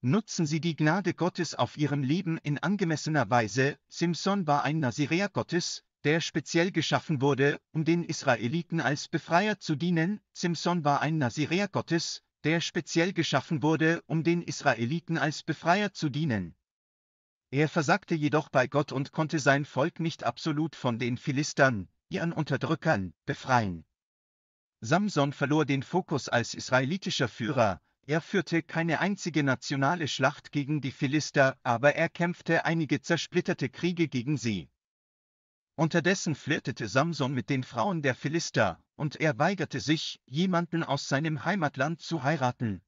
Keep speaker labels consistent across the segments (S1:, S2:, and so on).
S1: nutzen Sie die Gnade Gottes auf Ihrem Leben in angemessener Weise. Simson war ein Naziräer Gottes, der speziell geschaffen wurde, um den Israeliten als Befreier zu dienen. Simson war ein Naziräer Gottes, der speziell geschaffen wurde, um den Israeliten als Befreier zu dienen. Er versagte jedoch bei Gott und konnte sein Volk nicht absolut von den Philistern, ihren Unterdrückern, befreien. Samson verlor den Fokus als israelitischer Führer, er führte keine einzige nationale Schlacht gegen die Philister, aber er kämpfte einige zersplitterte Kriege gegen sie. Unterdessen flirtete Samson mit den Frauen der Philister, und er weigerte sich, jemanden aus seinem Heimatland zu heiraten.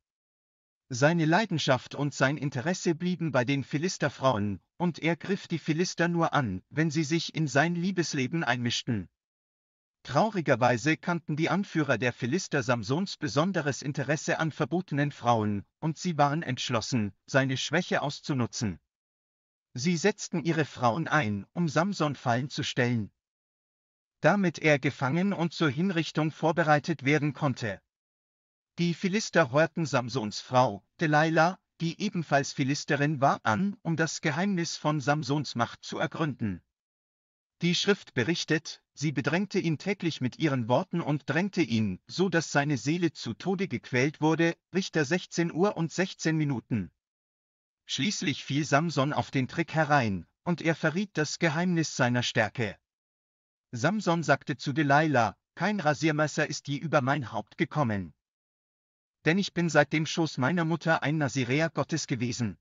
S1: Seine Leidenschaft und sein Interesse blieben bei den Philisterfrauen, und er griff die Philister nur an, wenn sie sich in sein Liebesleben einmischten. Traurigerweise kannten die Anführer der Philister Samsons besonderes Interesse an verbotenen Frauen, und sie waren entschlossen, seine Schwäche auszunutzen. Sie setzten ihre Frauen ein, um Samson fallen zu stellen, damit er gefangen und zur Hinrichtung vorbereitet werden konnte. Die Philister hörten Samsons Frau, Delilah, die ebenfalls Philisterin war, an, um das Geheimnis von Samsons Macht zu ergründen. Die Schrift berichtet, sie bedrängte ihn täglich mit ihren Worten und drängte ihn, so dass seine Seele zu Tode gequält wurde, Richter 16 Uhr und 16 Minuten. Schließlich fiel Samson auf den Trick herein, und er verriet das Geheimnis seiner Stärke. Samson sagte zu Delilah, kein Rasiermesser ist je über mein Haupt gekommen. Denn ich bin seit dem Schoß meiner Mutter ein Nasiräer Gottes gewesen.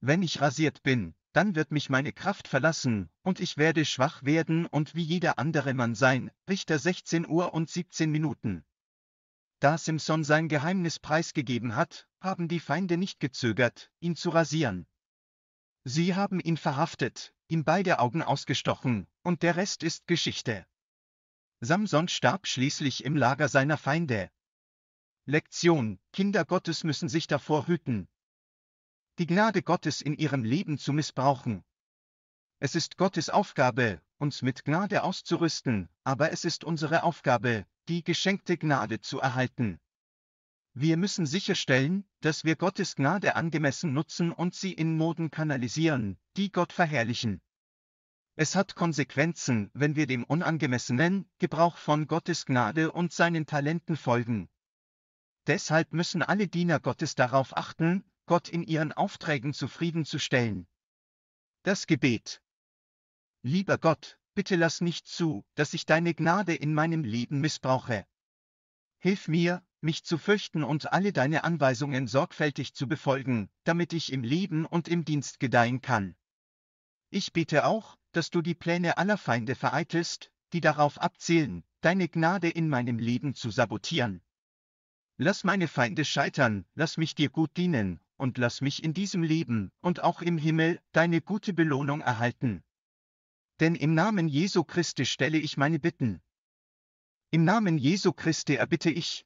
S1: Wenn ich rasiert bin, dann wird mich meine Kraft verlassen, und ich werde schwach werden und wie jeder andere Mann sein. Richter 16 Uhr und 17 Minuten. Da Simpson sein Geheimnis preisgegeben hat, haben die Feinde nicht gezögert, ihn zu rasieren. Sie haben ihn verhaftet, ihm beide Augen ausgestochen, und der Rest ist Geschichte. Samson starb schließlich im Lager seiner Feinde. Lektion, Kinder Gottes müssen sich davor hüten, die Gnade Gottes in ihrem Leben zu missbrauchen. Es ist Gottes Aufgabe, uns mit Gnade auszurüsten, aber es ist unsere Aufgabe, die geschenkte Gnade zu erhalten. Wir müssen sicherstellen, dass wir Gottes Gnade angemessen nutzen und sie in Moden kanalisieren, die Gott verherrlichen. Es hat Konsequenzen, wenn wir dem unangemessenen Gebrauch von Gottes Gnade und seinen Talenten folgen. Deshalb müssen alle Diener Gottes darauf achten, Gott in ihren Aufträgen zufriedenzustellen. Das Gebet. Lieber Gott, bitte lass nicht zu, dass ich deine Gnade in meinem Leben missbrauche. Hilf mir, mich zu fürchten und alle deine Anweisungen sorgfältig zu befolgen, damit ich im Leben und im Dienst gedeihen kann. Ich bete auch, dass du die Pläne aller Feinde vereitelst, die darauf abzielen, deine Gnade in meinem Leben zu sabotieren. Lass meine Feinde scheitern, lass mich dir gut dienen, und lass mich in diesem Leben und auch im Himmel deine gute Belohnung erhalten. Denn im Namen Jesu Christi stelle ich meine Bitten. Im Namen Jesu Christi erbitte ich,